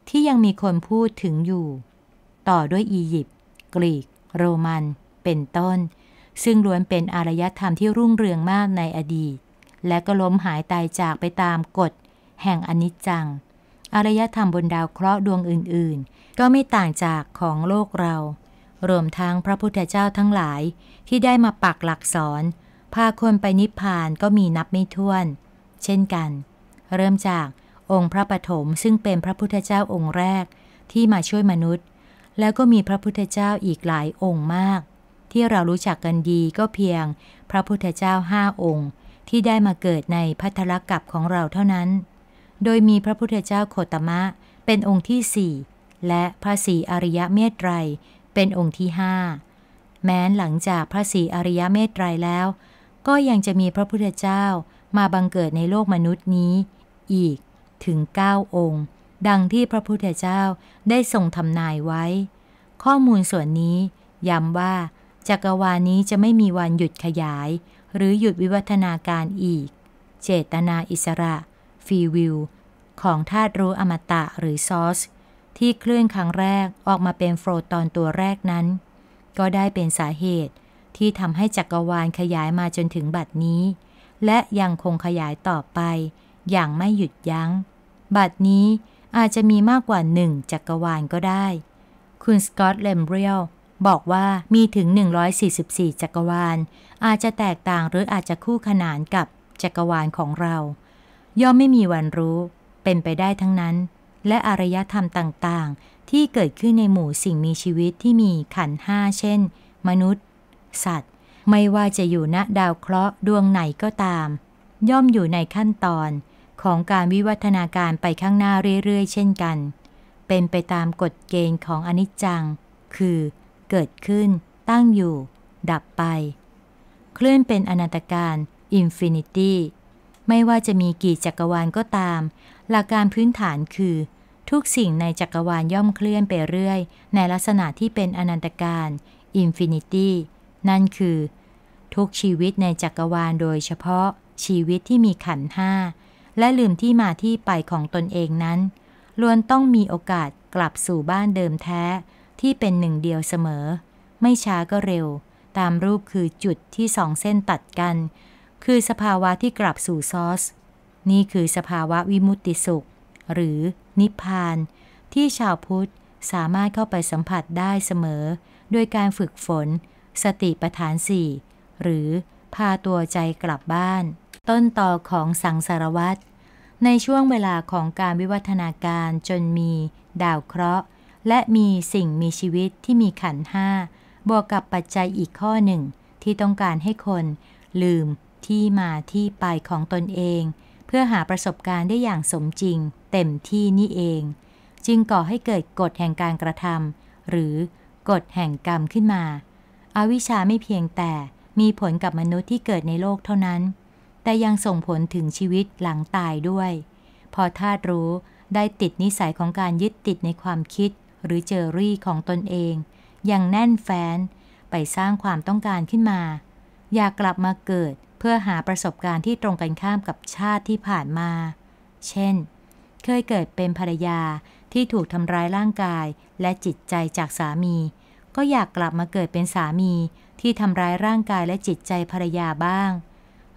ที่ยังมีคนพูดถึงอยู่ ต่อด้วยอียิปต์กรีก โรมัน เป็นต้น ซึ่งล้วนเป็นอารยธรรมที่รุ่งเรืองมากในอดีต และก็ล้มหายตายจากไปตามกฎ แห่งอนิจจังอารยธรรมบนดาวเคราะห์ดวงอื่นๆ ก็ไม่ต่างจากของโลกเรา รวมทั้งพระพุทธเจ้าทั้งหลายที่ได้มาปักหลักสอน พาคนไปนิพพานก็มีนับไม่ถ้วน เช่นกัน เริ่มจากองค์พระปฐมซึ่งเป็นพระพุทธเจ้าองค์แรกที่มาช่วยมนุษย์ แล้วก็มีพระพุทธเจ้าอีกหลายองค์มาก ที่เรารู้จักกันดีก็เพียงพระพุทธเจ้าห้าองค์ที่ได้มาเกิดในพัทธลกับของเราเท่านั้นโดยมีพระพุทธเจ้าโคตมะ เป็นองค์ที่สี่และพระศรีอริยเมตไตรเป็นองค์ที่ห้าแม้นหลังจากพระศรีอริยเมตไตรแล้ว ก็ยังจะมีพระพุทธเจ้ามาบังเกิดในโลกมนุษย์นี้อีกถึง 9 องค์ ดังที่พระพุทธเจ้าได้ทรงทำนายไว้ ข้อมูลส่วนนี้ย้ำว่า จักรวาลนี้จะไม่มีวันหยุดขยาย หรือหยุดวิวัฒนาการอีก เจตนาอิสระฟีวิลของธาตุรู้อมตะหรือซอสที่เคลื่อนครั้งแรกออกมาเป็นโฟตอนตัวแรกนั้น ก็ได้เป็นสาเหตุที่ทำให้จักรวาล ขยายมาจนถึง บัดนี้ และยังคงขยายต่อไป อย่างไม่หยุดยัง้ง บัดนี้อาจจะมีมากกว่าหนึ่งจักรวาล ก็ได้ คุณ สกอตเลมเบรียลบอกว่ามีถึง 144 จักรวาล อาจจะแตกต่างหรืออาจจะคู่ขนานกับจักรวาลของเราย่อมไม่มีวันรู้เป็นไปได้ทั้งนั้น และอารยธรรมต่าง ๆ ที่เกิดขึ้นในหมู่สิ่งมีชีวิตที่มีขันห้าเช่น มนุษย์ สัตว์ ไม่ว่าจะอยู่ณดาวเคราะห์ดวงไหนก็ตาม ย่อมอยู่ในขั้นตอนของการวิวัฒนาการไปข้างหน้าเรื่อย ๆ เช่นกัน เป็นไปตามกฎเกณฑ์ของอนิจจัง คือ เกิดขึ้นตั้งอยู่ ดับไป เคลื่อนเป็นอนัตการอินฟินิตี้ไม่ว่าจะมีกี่จักรวาลก็ตาม หลักการพื้นฐานคือ ทุกสิ่งในจักรวาลย่อมเคลื่อนไปเรื่อย ในลักษณะที่เป็นอนันตการ อินฟินิตี้นั่นคือ ทุกชีวิตในจักรวาลโดยเฉพาะ ชีวิตที่มีขันห้าและลืมที่มาที่ไปของตนเองนั้นล้วนต้องมีโอกาสกลับสู่บ้านเดิมแท้ที่เป็นหนึ่งเดียวเสมอ ไม่ช้าก็เร็ว ตามรูปคือจุดที่สองเส้นตัดกันคือสภาวะที่กลับสู่ซอสนี่คือสภาวะวิมุตติสุข หรือนิพพาน ที่ชาวพุทธสามารถเข้าไปสัมผัสได้เสมอ โดยการฝึกฝน สติปัฏฐานสี่หรือพาตัวใจกลับบ้าน ต้นต่อของสังสารวัตรในช่วงเวลาของการวิวัฒนาการจนมี ดาวเคราะห์ และมีสิ่งมีชีวิตที่มีขันห้าบวกกับปัจจัยอีกข้อหนึ่งที่ต้องการให้คนลืมที่มาที่ไปของตนเอง เพื่อหาประสบการณ์ได้อย่างสมจริง เต็มที่นี่เอง จึงก่อให้เกิดกฎแห่งการกระทำหรือกฎแห่งกรรมขึ้นมาอาวิชาไม่เพียงแต่มีผลกับมนุษย์ที่เกิดในโลกเท่านั้น แต่ยังส่งผลถึงชีวิตหลังตายด้วย พอธาตุรู้ได้ติดนิสัยของการยึดติดในความคิดหรือเจอรี่ของตนเอง อย่างแน่นแฟ้นไปสร้างความต้องการขึ้นมา อยากกลับมาเกิดเพื่อหาประสบการณ์ที่ตรงกันข้ามกับชาติที่ผ่านมา เช่น เคยเกิดเป็นภรรยาที่ถูกทำร้ายร่างกายและจิตใจจากสามี ก็อยากกลับมาเกิดเป็นสามีที่ทำร้ายร่างกายและจิตใจภรรยาบ้าง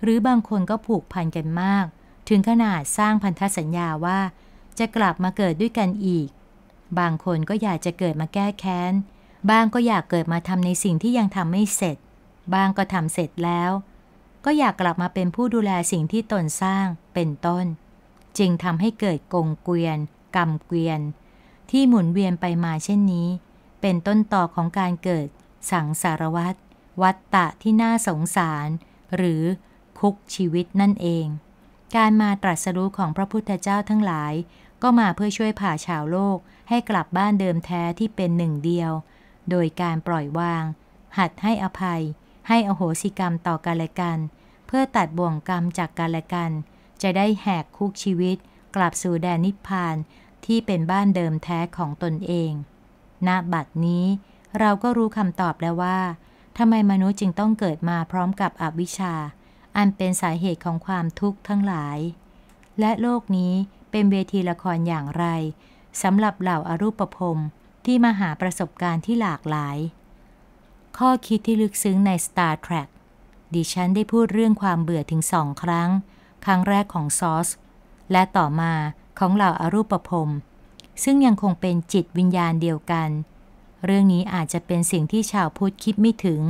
หรือบางคนก็ผูกพันกันมาก ถึงขนาดสร้างพันธสัญญาว่า จะกลับมาเกิดด้วยกันอีก บางคนก็อยากจะเกิดมาแก้แค้น บางก็อยากเกิดมาทำในสิ่งที่ยังทำไม่เสร็จ บางก็ทำเสร็จแล้วก็อยากกลับมาเป็นผู้ดูแลสิ่งที่ตนสร้างเป็นต้น จึงทำให้เกิดกงเกวียน กรรมเกวียน ที่หมุนเวียนไปมาเช่นนี้ เป็นต้นต่อของการเกิดสังสารวัตรวัตตะที่น่าสงสาร หรือคุกชีวิตนั่นเอง การมาตรัสรู้ของพระพุทธเจ้าทั้งหลาย ก็มาเพื่อช่วยผ่าชาวโลกให้กลับบ้านเดิมแท้ที่เป็นหนึ่งเดียว โดยการปล่อยวาง หัดให้อภัยให้อโหสิกรรมต่อกันและกัน เพื่อตัดบ่วงกรรมจากกันและกัน จะได้แหกคุกชีวิตกลับสู่แดนนิพพานที่เป็นบ้านเดิมแท้ของตนเอง ณบัดนี้เราก็รู้คำตอบแล้วว่าทำไมมนุษย์จึงต้องเกิดมาพร้อมกับอวิชชา อันเป็นสาเหตุของความทุกข์ทั้งหลาย และโลกนี้เป็นเวทีละครอย่างไรสำหรับเหล่าอารูปภพที่มาหาประสบการณ์ที่หลากหลายข้อคิดที่ลึกซึ้งใน Star Trek ดิฉันได้พูดเรื่องความเบื่อถึงสองครั้ง ครั้งแรกของซอส และต่อมาของเหล่าอารูปภพซึ่งยังคงเป็นจิตวิญญาณเดียวกัน เรื่องนี้อาจจะเป็นสิ่งที่ชาวพุทธคิดไม่ถึง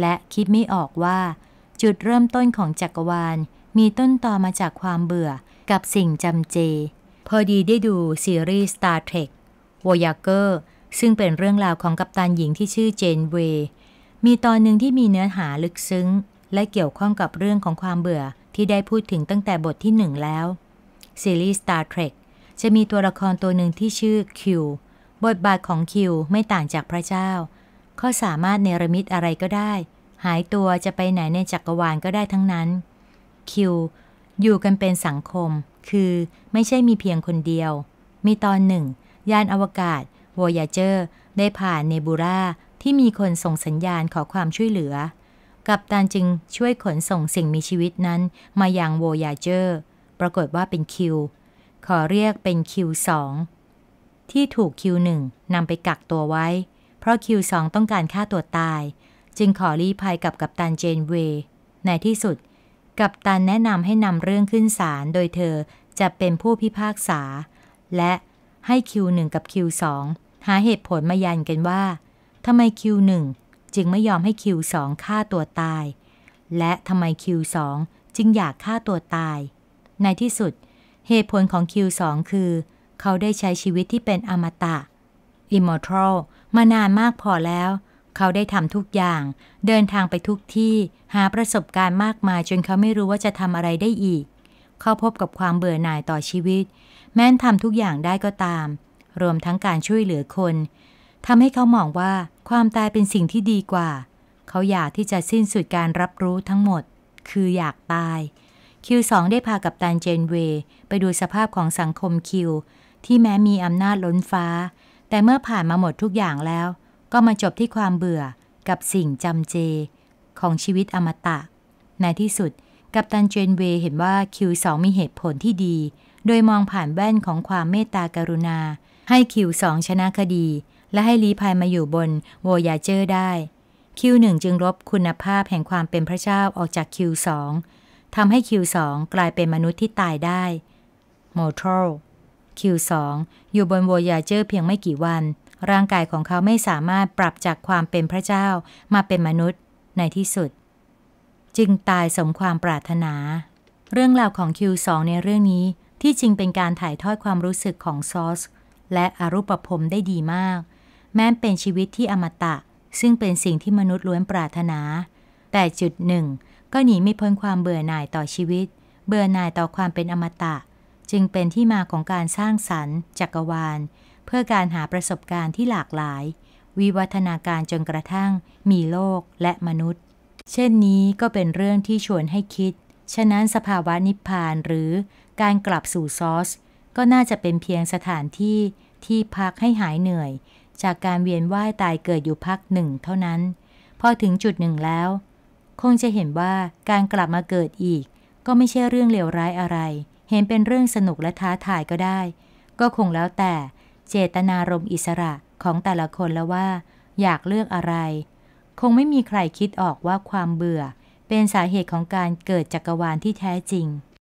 และคิดไม่ออกว่าจุดเริ่มต้นของจักรวาลมีต้นตอมาจากความเบื่อกับสิ่งจำเจ พอดีได้ดูซีรีส์ Star Trek Voyager ซึ่งเป็นเรื่องราวของกัปตันหญิงที่ชื่อเจนเวยมีตอนหนึ่งที่มีเนื้อหาลึกซึ้ง และเกี่ยวข้องกับเรื่องของความเบื่อที่ได้พูดถึงตั้งแต่บทที่หนึ่งแล้วซีรีส์ Star Trek จะมีตัวละครตัวหนึ่งที่ชื่อคิวบทบาทของคิวไม่ต่างจากพระเจ้าเขาสามารถเนรมิตอะไรก็ได้ หายตัวจะไปไหนในจักรวาลก็ได้ทั้งนั้นคิวอยู่กันเป็นสังคมคือ ไม่ใช่มีเพียงคนเดียว มีตอนหนึ่งยานอวกาศ Voyager ได้ผ่านเนบูราที่มีคนส่งสัญญาณขอความช่วยเหลือ กัปตันจึงช่วยขนส่งสิ่งมีชีวิตนั้นมายังโวยาเจอร์ ปรากฏว่าเป็นคิว ขอเรียกเป็นคิวสองที่ถูกคิวหนึ่งนำไปกักตัวไว้ เพราะคิวสองต้องการฆ่าตัวตาย จึงขอรีภัยกับกัปตันเจนเวย์ในที่สุด กัปตันแนะนำให้นำเรื่องขึ้นศาลโดยเธอจะเป็นผู้พิพากษา และให้คิวหนึ่งกับคิวสองหาเหตุผลมายันกันว่าทำไมคิวหนึ่งจึงไม่ยอมให้คิวสองฆ่าตัวตาย และทำไมคิวสองจึงอยากฆ่าตัวตาย ในที่สุด เหตุผลของคิวสองคือ เขาได้ใช้ชีวิตที่เป็นอมตะ immortal มานานมากพอแล้ว เขาได้ทำทุกอย่าง เดินทางไปทุกที่หาประสบการณ์มากมาย จนเขาไม่รู้ว่าจะทำอะไรได้อีก เขาพบกับความเบื่อหน่ายต่อชีวิต แม้นทำทุกอย่างได้ก็ตาม รวมทั้งการช่วยเหลือคนทำให้เขามองว่าความตายเป็นสิ่งที่ดีกว่า เขาอยากที่จะสิ้นสุดการรับรู้ทั้งหมด คืออยากตาย คิวสองได้พากับตันเจนเวไปดูสภาพของสังคมคิวที่แม้มีอำนาจล้นฟ้า แต่เมื่อผ่านมาหมดทุกอย่างแล้ว ก็มาจบที่ความเบื่อกับสิ่งจำเจ ของชีวิตอมตะ ในที่สุด กัปตันเจนเวเห็นว่าคิวสองมีเหตุผลที่ดี โดยมองผ่านแว่นของความเมตตากรุณา ให้คิวสองชนะคดีและให้ลีภัยมาอยู่บนโวยาเจอร์ได้ q งจึงลบคุณภาพแห่งความเป็นพระเจ้าออกจาก q งทำให้ q งกลายเป็นมนุษย์ที่ตายได้โม r t คิ q สองอยู่บนโวยาเจอร์เพียงไม่กี่วัน ร่างกายของเขาไม่สามารถปรับจากความเป็นพระเจ้ามาเป็นมนุษย์ในที่สุด จึงตายสมความปรารถนา เรื่องราวของ q งในเรื่องนี้ที่จริงเป็นการถ่ายทอดความรู้สึกของซอสและอรูปภพได้ดีมากแม้เป็นชีวิตที่อมตะ ซึ่งเป็นสิ่งที่มนุษย์ล้วนปรารถนา แต่จุดหนึ่ง ก็หนีไม่พ้นความเบื่อหน่ายต่อชีวิต เบื่อหน่ายต่อความเป็นอมตะ จึงเป็นที่มาของการสร้างสรรค์จักรวาล เพื่อการหาประสบการณ์ที่หลากหลาย วิวัฒนาการจนกระทั่ง มีโลกและมนุษย์ เช่นนี้ก็เป็นเรื่องที่ชวนให้คิด ฉะนั้นสภาวะนิพพานหรือการกลับสู่ซอสก็น่าจะเป็นเพียงสถานที่ที่พักให้หายเหนื่อยจากการเวียนว่ายตายเกิดอยู่พักหนึ่งเท่านั้นพอถึงจุดหนึ่งแล้ว คงจะเห็นว่าการกลับมาเกิดอีก ก็ไม่ใช่เรื่องเลวร้ายอะไร เห็นเป็นเรื่องสนุกและท้าทายก็ได้ ก็คงแล้วแต่ เจตนารมอิสระของแต่ละคนแล้วว่า อยากเลือกอะไร คงไม่มีใครคิดออกว่าความเบื่อ เป็นสาเหตุของการเกิดจักรวาลที่แท้จริง